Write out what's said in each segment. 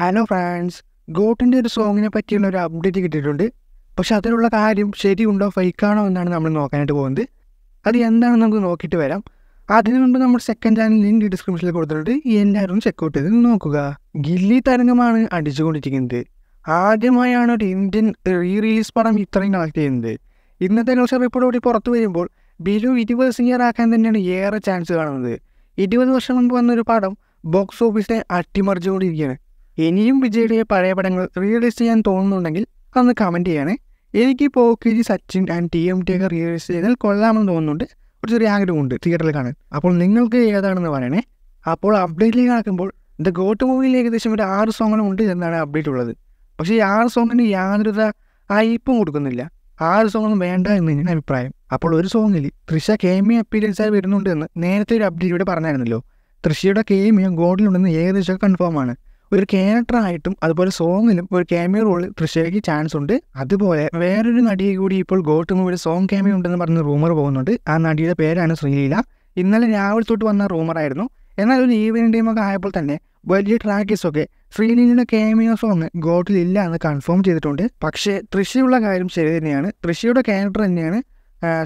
hello France ഗോട്ടിൻ്റെ ഒരു സോങ്ങിനെ പറ്റിയുള്ള ഒരു അപ്ഡേറ്റ് കിട്ടിയിട്ടുണ്ട് പക്ഷെ അതിനുള്ള കാര്യം ശരിയുണ്ടോ ഫൈക്കാണോ എന്നാണ് നമ്മൾ നോക്കാനായിട്ട് പോകുന്നത് അത് എന്താണെന്ന് നമുക്ക് നോക്കിയിട്ട് വരാം അതിനു മുമ്പ് നമ്മൾ സെക്കൻഡ് ചാനൽ ലിങ്ക് ഡിസ്ക്രിപ്ഷനിൽ കൊടുത്തിട്ടുണ്ട് എല്ലാവരും ചെക്കൗട്ട് ചെയ്ത് നോക്കുക ഗില്ലി തരംഗമാണ് അടിച്ചുകൊണ്ടിരിക്കുന്നത് ആദ്യമായാണ് ഒരു ഇന്ത്യൻ റീ റിലീസ് പടം ഇത്രയും കളക്ട് ചെയ്യുന്നത് ഇന്നത്തെ ന്യൂസ് റിപ്പോർട്ട് കൂടി പുറത്തു വരുമ്പോൾ ബിലു ഇരുപത് സിയർ ആക്കാൻ തന്നെയാണ് ഏറെ ചാൻസ് കാണുന്നത് ഇരുപത് വർഷം മുമ്പ് വന്നൊരു പടം ബോക്സ് ഓഫീസിനെ അട്ടിമറിച്ചുകൊണ്ടിരിക്കുകയാണ് ഇനിയും വിജയുടെ പഴയ പടങ്ങൾ റിയലൈസ് ചെയ്യാൻ തോന്നുന്നുണ്ടെങ്കിൽ അന്ന് കമൻറ്റ് ചെയ്യണേ എനിക്ക് G Sachin and T M T ഒക്കെ റിയലൈസ് ചെയ്താൽ കൊള്ളാമെന്ന് തോന്നുന്നുണ്ട് ഒരു ചെറിയ ആഗ്രഹമുണ്ട് തിയേറ്ററിൽ കാണാൻ അപ്പോൾ നിങ്ങൾക്ക് ഏതാണെന്ന് പറയണേ അപ്പോൾ അപ്ഡേറ്റിലേക്ക് കാണുമ്പോൾ ദ ഗോട്ട് മൂവിയിൽ ഏകദേശം ഒരു ആറ് സോങ്ങിനും ഉണ്ട് എന്നാണ് അപ്ഡേറ്റ് ഉള്ളത് പക്ഷേ ഈ ആറ് സോങ്ങിന് യാതൊരു ഹൈപ്പും കൊടുക്കുന്നില്ല ആറ് സോങ്ങൊന്നും വേണ്ട എന്ന് തന്നെയാണ് അഭിപ്രായം അപ്പോൾ ഒരു സോങ്ങിൽ തൃശ കേമിയ അപ്പീരൻസ് ആയി വരുന്നുണ്ടെന്ന് നേരത്തെ ഒരു അപ്ഡേറ്റ് ഇവിടെ പറഞ്ഞായിരുന്നല്ലോ തൃശയുടെ കേമിയ ഗോഡിലുണ്ടെന്ന് ഏകദേശം കൺഫേം ആണ് ഒരു ക്യാരക്ടറായിട്ടും അതുപോലെ സോങ്ങിലും ഒരു ക്യാമിയോ റോളിൽ തൃശ്ശേക്ക് ചാൻസ് ഉണ്ട് അതുപോലെ വേറൊരു നടിയെ കൂടി ഇപ്പോൾ ഗോട്ട് മൂവിയുടെ സോങ് ക്യാമിയോ ഉണ്ടെന്ന് പറഞ്ഞ റൂമർ പോകുന്നുണ്ട് ആ നടിയുടെ പേരാണ് ശ്രീലീല ഇന്നലെ രാവിലെ തൊട്ട് വന്ന റൂമറായിരുന്നു എന്നാൽ ഒരു ഈവനിങ് ഒക്കെ ആയപ്പോൾ തന്നെ വലിയ ഒക്കെ ശ്രീലീലയുടെ ക്യാമിയോ സോങ് ഗോട്ടിൽ ഇല്ല എന്ന് കൺഫേം ചെയ്തിട്ടുണ്ട് പക്ഷേ തൃശ്ശിയുള്ള കാര്യം ശരി തന്നെയാണ് തൃശ്ശിയുടെ ക്യാരക്ടർ തന്നെയാണ്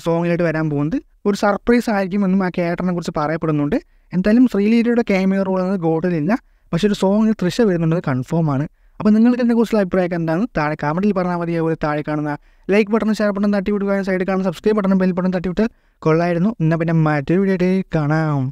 സോങ്ങിലോട്ട് വരാൻ പോകുന്നത് ഒരു സർപ്രൈസ് ആയിരിക്കുമെന്നും ആ ക്യാരക്ടറിനെ കുറിച്ച് പറയപ്പെടുന്നുണ്ട് എന്തായാലും ശ്രീലീലയുടെ ക്യാമിയോ റോൾ എന്നത് ഗോട്ടിലില്ല പക്ഷേ ഒരു സോങ്ങിന് തൃശ വരുന്നുണ്ടെന്ന് കൺഫേം ആണ് അപ്പോൾ നിങ്ങൾക്ക് ഇതിനെക്കുറിച്ചുള്ള അഭിപ്രായം എന്താണ് താഴെ കമൻറ്റിൽ പറഞ്ഞാൽ മതി അതുപോലെ താഴെ കാണുന്ന ലൈക്ക് ബട്ടൺ ഷെയർ ബട്ടൺ തട്ടി വിടുക സൈഡ് കാണുന്ന സബ്സ്ക്രൈബ് ബട്ടൺ ബെൽ ബട്ടൺ തട്ടി വിട്ട് കൊള്ളായിരുന്നു എന്നാൽ പിന്നെ മറ്റൊരു വീഡിയോ കാണാം